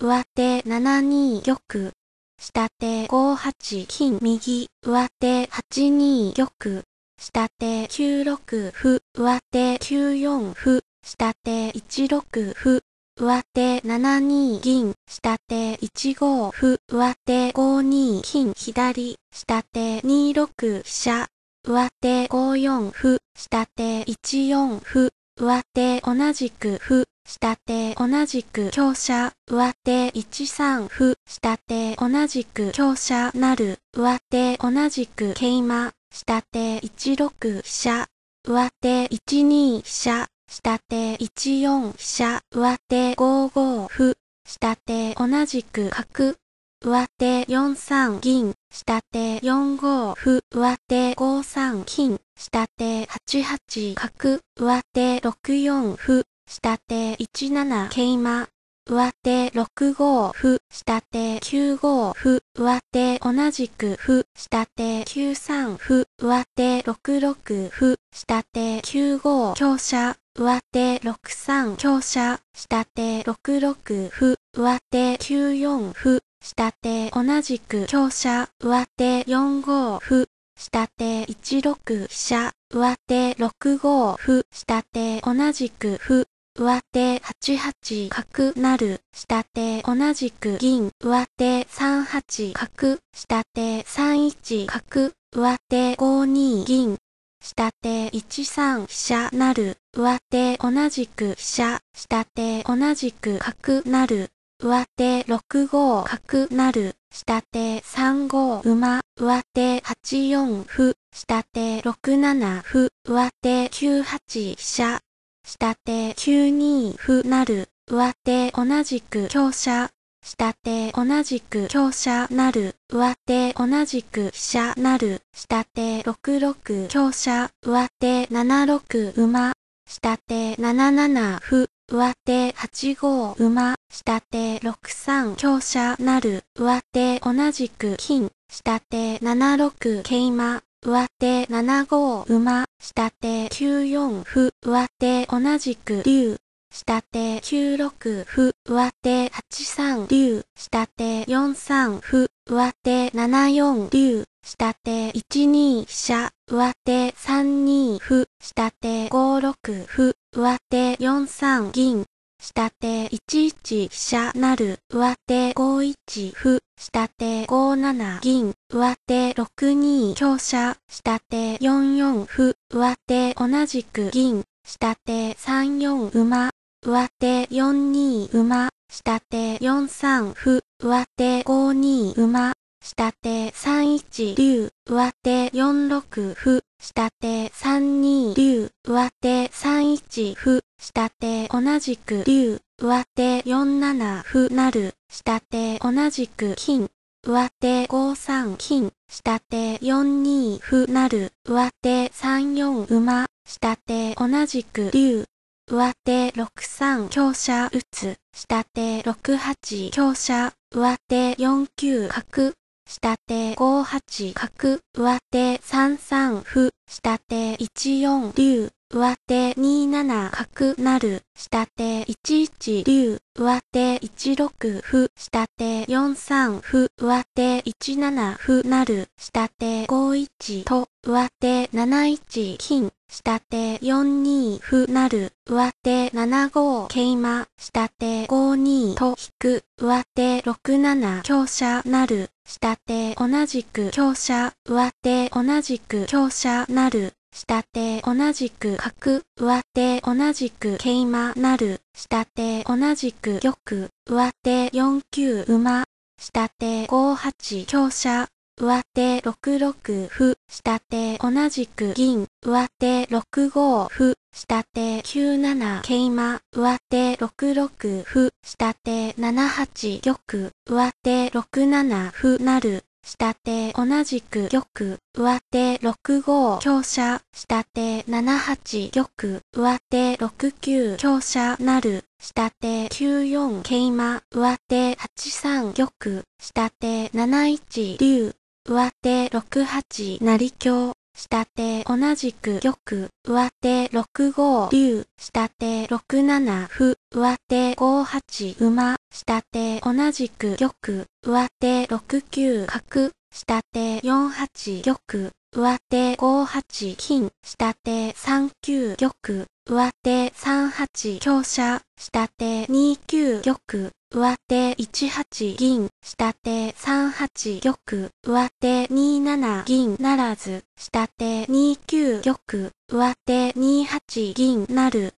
上手7二玉、下手5八金右、上手8二玉、下手9六歩、上手9四歩、下手1六歩、上手7二銀、下手1五歩、上手5二金左、下手2六飛車、上手5四歩、下手1四歩、上手同じく歩、下手同じく強者上手一三歩下手同じく強者なる上手同じく桂馬下手一六飛車上手一二飛車下手一四飛車上手五五歩下手同じく角上手四三銀、下手四五歩、上手五三金、下手八八角、上手六四歩、下手1 7桂馬、上手6号歩、下手9号歩、上手同じく歩、下手9三歩、上手6六歩、下手9号強者、上手6三強者、下手6六歩、上手9四歩、下手同じく強者、上手4号歩、下手1 6飛車、上手6号歩、下手同じく歩、上手8八角なる下手同じく銀、上手3八角、下手3一角、上手5二銀、下手1三飛車なる、上手同じく飛車、下手同じく角なる、上手6五角なる、下手3五馬、上手8四歩、下手6七歩、上手9八飛車、下手9二歩なる、上手同じく強者、下手同じく強者なる、上手同じく飛車なる、下手6六強者、上手7六馬、下手7七歩、上手8五馬、下手6三強者なる、上手同じく金、下手7六桂馬、上手7五馬、下手9四歩、上手同じく竜、下手9六歩、上手8三竜、下手4三歩、上手7四竜、下手1二飛車、上手3二歩、下手5六歩、上手4三銀、下手11飛車なる、上手5一歩、下手5七銀、上手6二強者下手4四歩、上手同じく銀、下手3四馬、上手4二馬、下手4三歩、上手5二馬、下手3一竜、上手4六歩、下手3二竜、上手3一歩、下手同じく竜、上手4七歩なる、下手同じく金、上手5三金、下手4二歩なる、上手3四馬、下手同じく竜、上手6三強者打つ、下手6八強者、上手4九角、下手5 8角、上手3 3歩、下手1 4竜。上手27角なる下手11竜、上手16歩、下手43歩、上手17歩なる下手51と、上手71金、下手42歩なる、上手75桂馬、下手52と引く、上手67強者なる、下手同じく強者、上手同じく強者なる、下手同じく角、上手同じく桂馬なる、下手同じく玉、上手4九馬、下手5八香車、上手6六歩、下手同じく銀、上手6五歩、下手9七桂馬、上手6六歩、下手7八玉、上手6七歩なる、下手同じく玉、上手6五強者、下手7八玉、上手6九強者なる、下手9四桂馬、上手8三玉、下手7一竜、上手6八成香、下手同じく玉、上手六五竜、下手六七歩、上手五八馬、下手同じく玉、上手六九角、下手四八玉、上手五八金、下手三九玉、上手三八香車、下手二九玉、上手1八銀、下手3八玉、上手2七銀ならず、下手2九玉、上手2八銀なる。